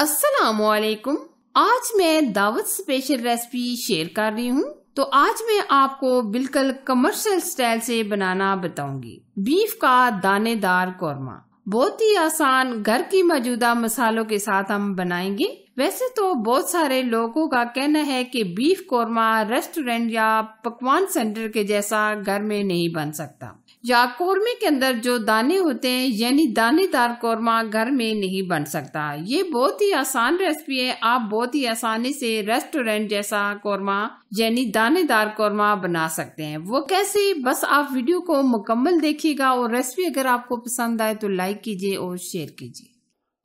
असलकुम आज मैं दावत स्पेशल रेसिपी शेयर कर रही हूँ तो आज मैं आपको बिल्कुल कमर्शियल स्टाइल से बनाना बताऊंगी बीफ का दानेदार कौरमा बहुत ही आसान घर की मौजूदा मसालों के साथ हम बनाएंगे वैसे तो बहुत सारे लोगों का कहना है कि बीफ कोरमा रेस्टोरेंट या पकवान सेंटर के जैसा घर में नहीं बन सकता या कोरमे के अंदर जो दाने होते हैं यानी दानेदार कोरमा घर में नहीं बन सकता ये बहुत ही आसान रेसिपी है आप बहुत ही आसानी से रेस्टोरेंट जैसा कोरमा यानी दानेदार कोरमा बना सकते हैं वो कैसे बस आप वीडियो को मुकम्मल देखिएगा और रेसिपी अगर आपको पसंद आए तो लाइक कीजिए और शेयर कीजिए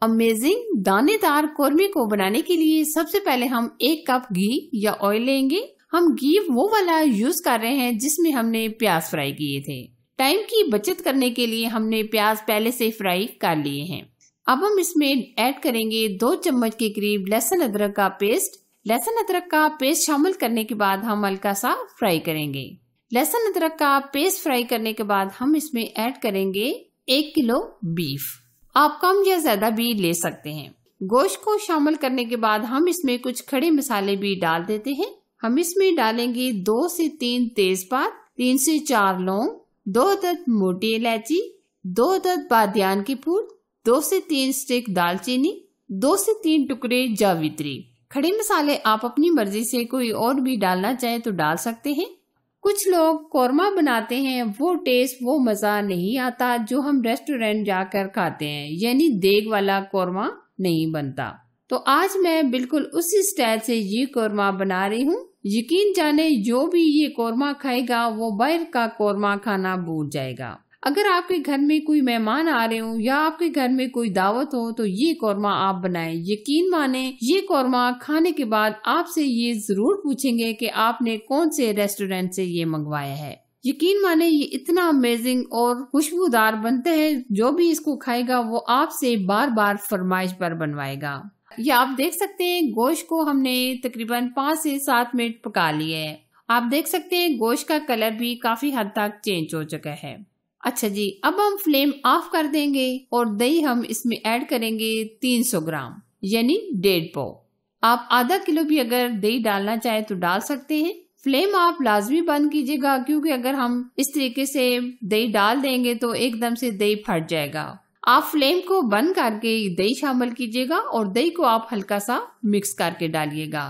अमेजिंग दानेदार कौरमे को बनाने के लिए सबसे पहले हम एक कप घी या ऑयल लेंगे हम घी वो वाला यूज कर रहे हैं जिसमें हमने प्याज फ्राई किए थे टाइम की बचत करने के लिए हमने प्याज पहले से फ्राई कर लिए हैं अब हम इसमें ऐड करेंगे दो चम्मच के करीब लहसुन अदरक का पेस्ट लहसुन अदरक का पेस्ट शामिल करने के बाद हम हल्का सा फ्राई करेंगे लहसुन अदरक का पेस्ट फ्राई करने के बाद हम इसमें ऐड करेंगे एक किलो बीफ आप कम या ज्यादा भी ले सकते हैं गोश्त को शामिल करने के बाद हम इसमें कुछ खड़े मसाले भी डाल देते हैं हम इसमें डालेंगे दो से तीन तेज पात तीन से चार लौंग दो दर्द मोटी इलायची दो दर्द बादन के फूल दो से तीन स्टिक दालचीनी दो से तीन टुकड़े जावित्री खड़े मसाले आप अपनी मर्जी से कोई और भी डालना चाहे तो डाल सकते हैं कुछ लोग कौरमा बनाते हैं वो टेस्ट वो मज़ा नहीं आता जो हम रेस्टोरेंट जाकर खाते हैं यानी देग वाला कौरमा नहीं बनता तो आज मैं बिल्कुल उसी स्टाइल से ये कौरमा बना रही हूँ यकीन जाने जो भी ये कौरमा खाएगा वो बाहर का कौरमा खाना भूल जाएगा अगर आपके घर में कोई मेहमान आ रहे हो या आपके घर में कोई दावत हो तो ये कौरमा आप बनाएं यकीन माने ये कौरमा खाने के बाद आपसे ये जरूर पूछेंगे कि आपने कौन से रेस्टोरेंट से ये मंगवाया है यकीन माने ये इतना अमेजिंग और खुशबूदार बनते हैं जो भी इसको खाएगा वो आपसे बार बार फरमाइश पर बनवाएगा ये आप देख सकते हैं गोश्त को हमने तकरीबन पाँच से सात मिनट पका लिया है आप देख सकते हैं गोश्त का कलर भी काफी हद तक चेंज हो चुका है अच्छा जी अब हम फ्लेम ऑफ कर देंगे और दही हम इसमें ऐड करेंगे 300 ग्राम यानी डेढ़ पाव आप आधा किलो भी अगर दही डालना चाहे तो डाल सकते हैं फ्लेम आप लाजमी बंद कीजिएगा क्योंकि अगर हम इस तरीके से दही डाल देंगे तो एकदम से दही फट जाएगा आप फ्लेम को बंद करके दही शामिल कीजिएगा और दही को आप हल्का सा मिक्स करके डालिएगा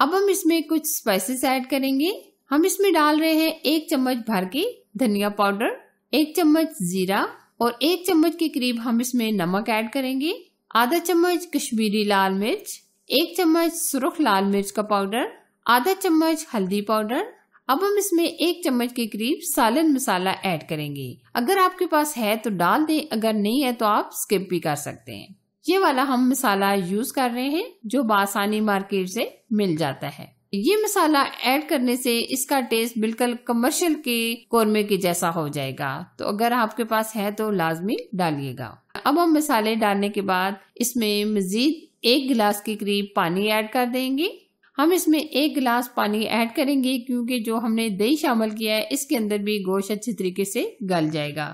अब हम इसमें कुछ स्पाइसेस ऐड करेंगे हम इसमें डाल रहे हैं एक चम्मच भर के धनिया पाउडर एक चम्मच जीरा और एक चम्मच के करीब हम इसमें नमक ऐड करेंगे आधा चम्मच कश्मीरी लाल मिर्च एक चम्मच सुरख लाल मिर्च का पाउडर आधा चम्मच हल्दी पाउडर अब हम इसमें एक चम्मच के करीब सालन मसाला ऐड करेंगे अगर आपके पास है तो डाल दें अगर नहीं है तो आप स्किप भी कर सकते हैं ये वाला हम मसाला यूज कर रहे हैं जो बासानी मार्केट से मिल जाता है ये मसाला ऐड करने से इसका टेस्ट बिल्कुल कमर्शियल के कौरमे के जैसा हो जाएगा तो अगर आपके पास है तो लाजमी डालिएगा अब हम मसाले डालने के बाद इसमें मजीद एक गिलास के करीब पानी ऐड कर देंगे हम इसमें एक गिलास पानी ऐड करेंगे क्योंकि जो हमने दही शामिल किया है इसके अंदर भी गोश्त अच्छे तरीके से गल जाएगा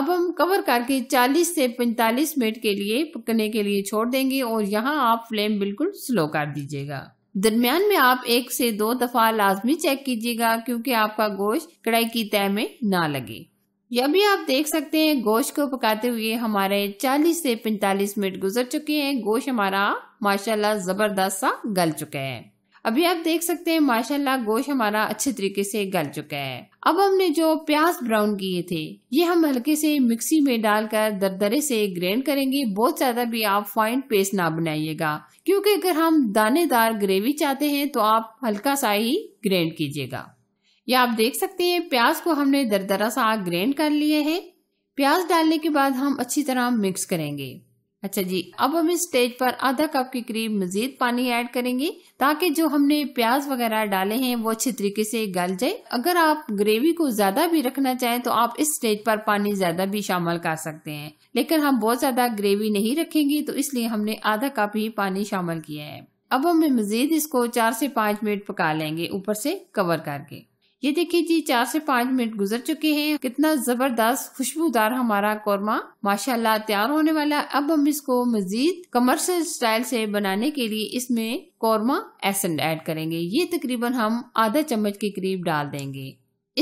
अब हम कवर करके 40 से 45 मिनट के लिए पकने के लिए छोड़ देंगे और यहाँ आप फ्लेम बिल्कुल स्लो कर दीजिएगा दरमियान में आप एक से दो दफा लाजमी चेक कीजिएगा क्योंकि आपका गोश्त कढ़ाई की तय में ना लगे यह भी आप देख सकते हैं गोश्त को पकाते हुए हमारे 40 से 45 मिनट गुजर चुके हैं गोश्त हमारा माशाल्लाह जबरदस्त सा गल चुका है अभी आप देख सकते हैं माशाल्लाह गोश्त हमारा अच्छे तरीके से गल चुका है अब हमने जो प्याज ब्राउन किए थे ये हम हल्के से मिक्सी में डालकर दरदरे से ग्रेंड करेंगे बहुत ज्यादा भी आप फाइन पेस्ट ना बनाइएगा क्योंकि अगर हम दानेदार ग्रेवी चाहते हैं तो आप हल्का सा ही ग्रेंड कीजिएगा या आप देख सकते हैं प्याज को हमने दरदरा सा ग्रेंड कर लिए है प्याज डालने के बाद हम अच्छी तरह मिक्स करेंगे अच्छा जी अब हम इस स्टेज पर आधा कप के करीब मजीद पानी ऐड करेंगे ताकि जो हमने प्याज वगैरह डाले हैं वो अच्छे तरीके से गल जाए अगर आप ग्रेवी को ज्यादा भी रखना चाहें तो आप इस स्टेज पर पानी ज्यादा भी शामिल कर सकते हैं लेकिन हम बहुत ज्यादा ग्रेवी नहीं रखेंगे तो इसलिए हमने आधा कप ही पानी शामिल किया है अब हम मजीद इसको चार से पाँच मिनट पका लेंगे ऊपर से कवर करके ये देखिए जी चार से पाँच मिनट गुजर चुके हैं कितना जबरदस्त खुशबूदार हमारा कौरमा माशाल्लाह तैयार होने वाला अब हम इसको मजीद कमर्शियल स्टाइल से बनाने के लिए इसमें कौरमा एसन ऐड करेंगे ये तकरीबन हम आधा चम्मच के करीब डाल देंगे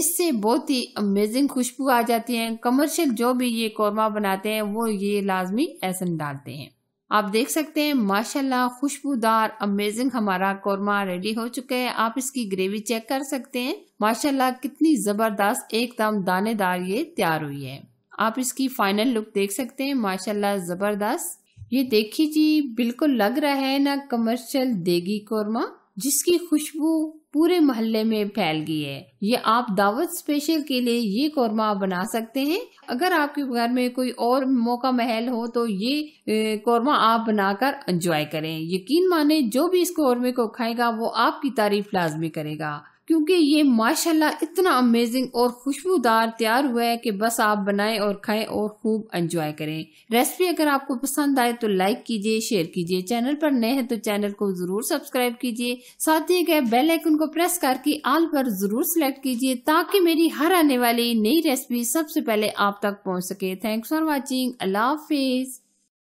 इससे बहुत ही अमेजिंग खुशबू आ जाती है कमर्शियल जो भी ये कौरमा बनाते हैं वो ये लाजमी एसन डालते हैं आप देख सकते हैं माशाल्लाह खुशबूदार अमेजिंग हमारा कौरमा रेडी हो चुका है आप इसकी ग्रेवी चेक कर सकते हैं माशाल्लाह कितनी जबरदस्त एकदम दानेदार ये तैयार हुई है आप इसकी फाइनल लुक देख सकते हैं माशाल्लाह जबरदस्त ये देखिए जी बिल्कुल लग रहा है ना कमर्शियल देगी कौरमा जिसकी खुशबू पूरे मोहल्ले में फैल गई है ये आप दावत स्पेशल के लिए ये कौरमा बना सकते हैं अगर आपके घर में कोई और मौका महल हो तो ये कौरमा आप बनाकर एंजॉय करें यकीन माने जो भी इस कौरमे को खाएगा वो आपकी तारीफ लाजमी करेगा क्योंकि ये माशाल्लाह इतना अमेजिंग और खुशबूदार तैयार हुआ है कि बस आप बनाएं और खाएं और खूब एंजॉय करें रेसिपी अगर आपको पसंद आए तो लाइक कीजिए शेयर कीजिए चैनल पर नए हैं तो चैनल को जरूर सब्सक्राइब कीजिए साथ ही गए बेल आइकन को प्रेस करके आल पर जरूर सिलेक्ट कीजिए ताकि मेरी हर आने वाली नई रेसिपी सबसे पहले आप तक पहुँच सके थैंक्स फॉर वॉचिंग अल्लाह हाफिज़